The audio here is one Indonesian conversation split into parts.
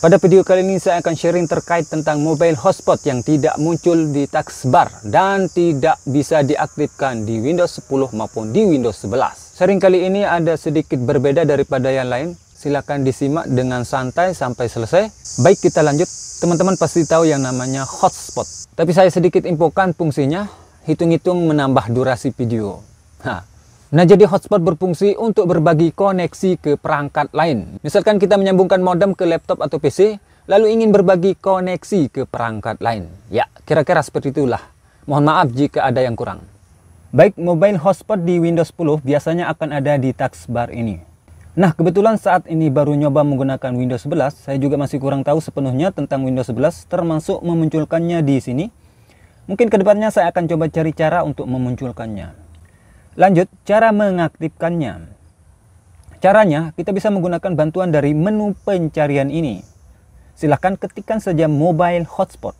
Pada video kali ini saya akan sharing terkait tentang mobile hotspot yang tidak muncul di taskbar dan tidak bisa diaktifkan di Windows 10 maupun di Windows 11. Sharing kali ini ada sedikit berbeda daripada yang lain. Silahkan disimak dengan santai sampai selesai. Baik kita lanjut. Teman-teman pasti tahu yang namanya hotspot. Tapi saya sedikit infokan fungsinya. Hitung-hitung menambah durasi video. Hah. Nah, jadi hotspot berfungsi untuk berbagi koneksi ke perangkat lain. Misalkan kita menyambungkan modem ke laptop atau PC, lalu ingin berbagi koneksi ke perangkat lain. Ya, kira-kira seperti itulah. Mohon maaf jika ada yang kurang. Baik, mobile hotspot di Windows 10 biasanya akan ada di taskbar ini. Nah, kebetulan saat ini baru nyoba menggunakan Windows 11, saya juga masih kurang tahu sepenuhnya tentang Windows 11, termasuk memunculkannya di sini. Mungkin kedepannya saya akan coba cari cara untuk memunculkannya. Lanjut, cara mengaktifkannya. Caranya, kita bisa menggunakan bantuan dari menu pencarian ini. Silahkan ketikkan saja mobile hotspot.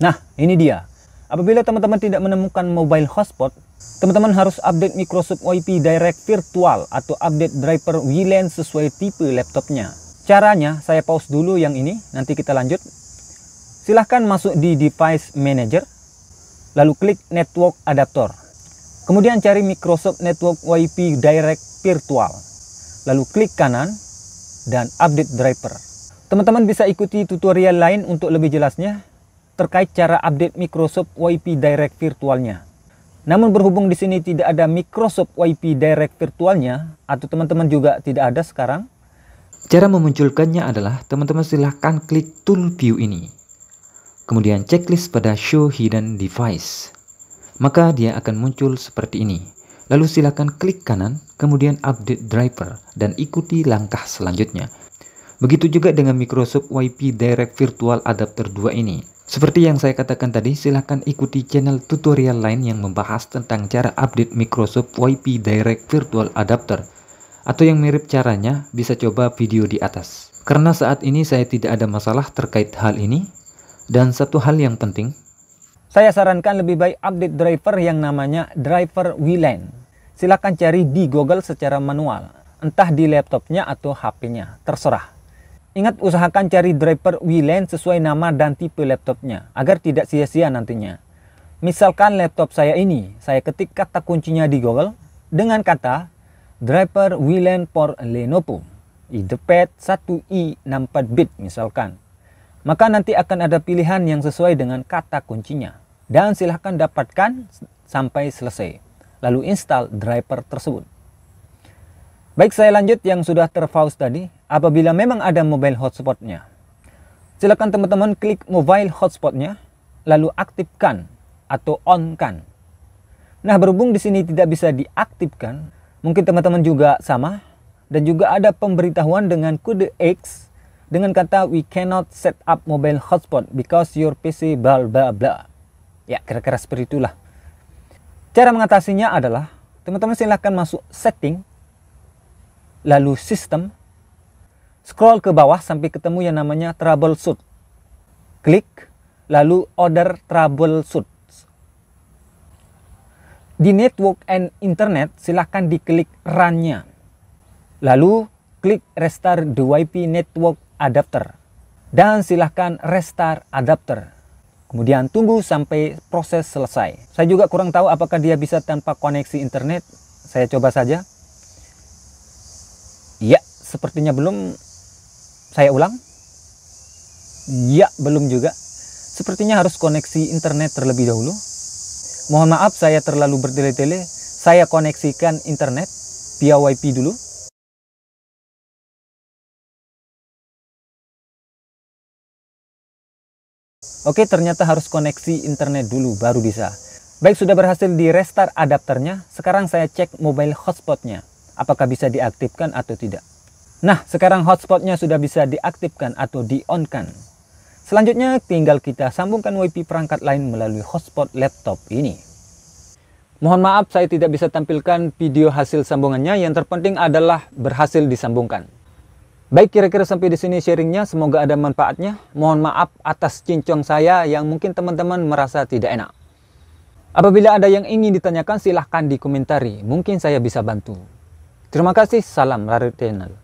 Nah, ini dia. Apabila teman-teman tidak menemukan mobile hotspot, teman-teman harus update Microsoft WiFi Direct Virtual atau update driver WLAN sesuai tipe laptopnya. Caranya, saya pause dulu yang ini, nanti kita lanjut. Silahkan masuk di Device Manager, lalu klik Network Adapter. Kemudian cari Microsoft Network WiFi Direct Virtual, lalu klik kanan dan update driver. Teman-teman bisa ikuti tutorial lain untuk lebih jelasnya terkait cara update Microsoft WiFi Direct Virtualnya. Namun berhubung di sini tidak ada Microsoft WiFi Direct Virtualnya, atau teman-teman juga tidak ada sekarang, Cara memunculkannya adalah teman-teman silahkan klik tool view ini kemudian checklist pada show hidden device. Maka dia akan muncul seperti ini. Lalu silakan klik kanan, kemudian update driver, dan ikuti langkah selanjutnya. Begitu juga dengan Microsoft YP Direct Virtual Adapter 2 ini. Seperti yang saya katakan tadi, silakan ikuti channel tutorial lain yang membahas tentang cara update Microsoft YP Direct Virtual Adapter. Atau yang mirip caranya, bisa coba video di atas. Karena saat ini saya tidak ada masalah terkait hal ini, dan satu hal yang penting, saya sarankan lebih baik update driver yang namanya driver WLAN. Silahkan cari di Google secara manual, entah di laptopnya atau HP-nya, terserah. Ingat usahakan cari driver WLAN sesuai nama dan tipe laptopnya, agar tidak sia-sia nantinya. Misalkan laptop saya ini, saya ketik kata kuncinya di Google dengan kata driver WLAN for Lenovo, IdeaPad 1i64 bit misalkan maka nanti akan ada pilihan yang sesuai dengan kata kuncinya. Dan silahkan dapatkan sampai selesai. Lalu install driver tersebut. Baik saya lanjut yang sudah terfaus tadi, apabila memang ada mobile hotspotnya. Silakan teman-teman klik mobile hotspotnya, lalu aktifkan atau on-kan. Nah berhubung di sini tidak bisa diaktifkan, mungkin teman-teman juga sama, dan juga ada pemberitahuan dengan kode X dengan kata we cannot set up mobile hotspot because your PC bla bla bla. Ya, kira-kira seperti itulah. Cara mengatasinya adalah teman-teman silahkan masuk setting, lalu sistem, scroll ke bawah sampai ketemu yang namanya troubleshoot. Klik, lalu order troubleshoot. Di network and internet silahkan diklik run-nya. Lalu klik restart the Wi-Fi network adapter dan silahkan restart adapter. Kemudian tunggu sampai proses selesai. Saya juga kurang tahu apakah dia bisa tanpa koneksi internet. Saya coba saja. Ya, sepertinya belum. Saya ulang. Ya, belum juga. Sepertinya harus koneksi internet terlebih dahulu. Mohon maaf saya terlalu bertele-tele. Saya koneksikan internet via WiFi dulu. Oke, ternyata harus koneksi internet dulu baru bisa. Baik, sudah berhasil di restart adapternya. Sekarang saya cek mobile hotspotnya. Apakah bisa diaktifkan atau tidak. Nah, sekarang hotspotnya sudah bisa diaktifkan atau di-on-kan. Selanjutnya, tinggal kita sambungkan WiFi perangkat lain melalui hotspot laptop ini. Mohon maaf, saya tidak bisa tampilkan video hasil sambungannya. Yang terpenting adalah berhasil disambungkan. Baik kira-kira sampai di sini sharingnya semoga ada manfaatnya. Mohon maaf atas cincong saya yang mungkin teman-teman merasa tidak enak. Apabila ada yang ingin ditanyakan silahkan dikomentari. Mungkin saya bisa bantu. Terima kasih. Salam Rarit Channel.